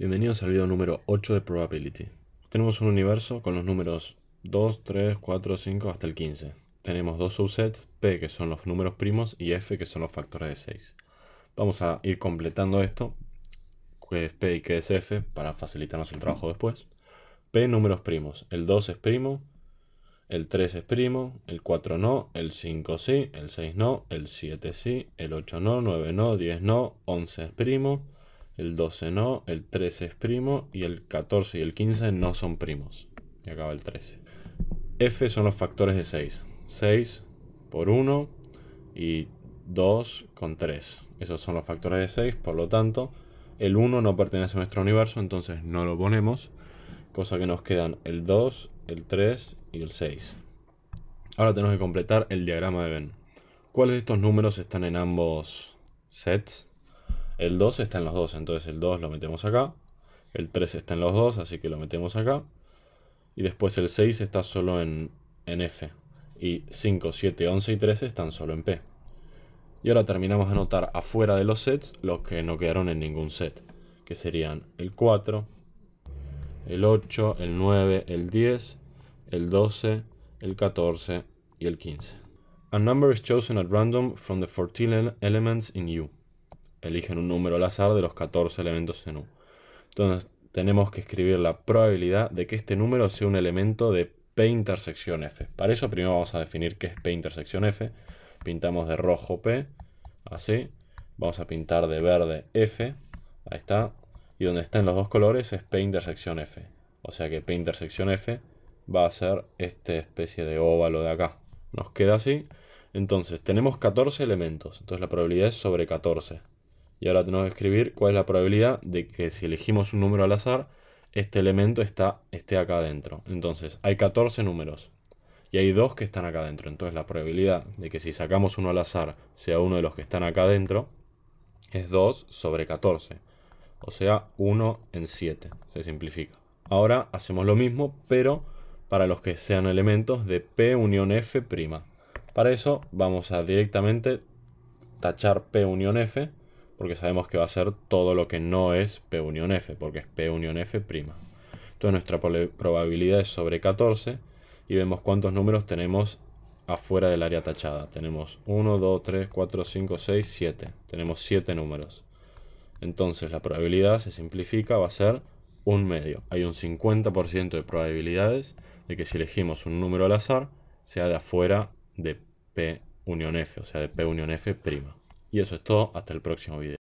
Bienvenidos al video número 8 de Probability. Tenemos un universo con los números 2, 3, 4, 5 hasta el 15. Tenemos dos subsets, P que son los números primos y F que son los factores de 6. Vamos a ir completando esto, qué es P y que es F, para facilitarnos el trabajo después. P números primos, el 2 es primo, el 3 es primo, el 4 no, el 5 sí, el 6 no, el 7 sí, el 8 no, 9 no, 10 no, 11 es primo, el 12 no, el 13 es primo y el 14 y el 15 no son primos. Y acaba el 13. F son los factores de 6. 6 por 1 y 2 con 3. Esos son los factores de 6, por lo tanto, el 1 no pertenece a nuestro universo, entonces no lo ponemos, cosa que nos quedan el 2, el 3 y el 6. Ahora tenemos que completar el diagrama de Venn. ¿Cuáles de estos números están en ambos sets? El 2 está en los 2, entonces el 2 lo metemos acá. El 3 está en los 2, así que lo metemos acá. Y después el 6 está solo en, F. Y 5, 7, 11 y 13 están solo en P. Y ahora terminamos de anotar afuera de los sets los que no quedaron en ningún set. Que serían el 4, el 8, el 9, el 10, el 12, el 14 y el 15. A number is chosen at random from the 14 elements in U eligen un número al azar de los 14 elementos en U. Entonces tenemos que escribir la probabilidad de que este número sea un elemento de P intersección F. Para eso primero vamos a definir qué es P intersección F. Pintamos de rojo P, así. Vamos a pintar de verde F, ahí está. Y donde están los dos colores es P intersección F. O sea que P intersección F va a ser esta especie de óvalo de acá. Nos queda así. Entonces tenemos 14 elementos, entonces la probabilidad es sobre 14. Y ahora tenemos que escribir cuál es la probabilidad de que si elegimos un número al azar, este elemento está, esté acá adentro. Entonces, hay 14 números y hay dos que están acá adentro. Entonces, la probabilidad de que si sacamos uno al azar sea uno de los que están acá adentro es 2 sobre 14. O sea, 1 en 7. Se simplifica. Ahora hacemos lo mismo, pero para los que sean elementos de P unión F'. Para eso vamos a directamente tachar P unión F porque sabemos que va a ser todo lo que no es P unión F, porque es P unión F prima. Entonces nuestra probabilidad es sobre 14 y vemos cuántos números tenemos afuera del área tachada. Tenemos 1, 2, 3, 4, 5, 6, 7. Tenemos 7 números. Entonces la probabilidad se simplifica, va a ser un medio. Hay un 50% de probabilidades de que si elegimos un número al azar, sea de afuera de P unión F, o sea de P unión F prima. Y eso es todo, hasta el próximo video.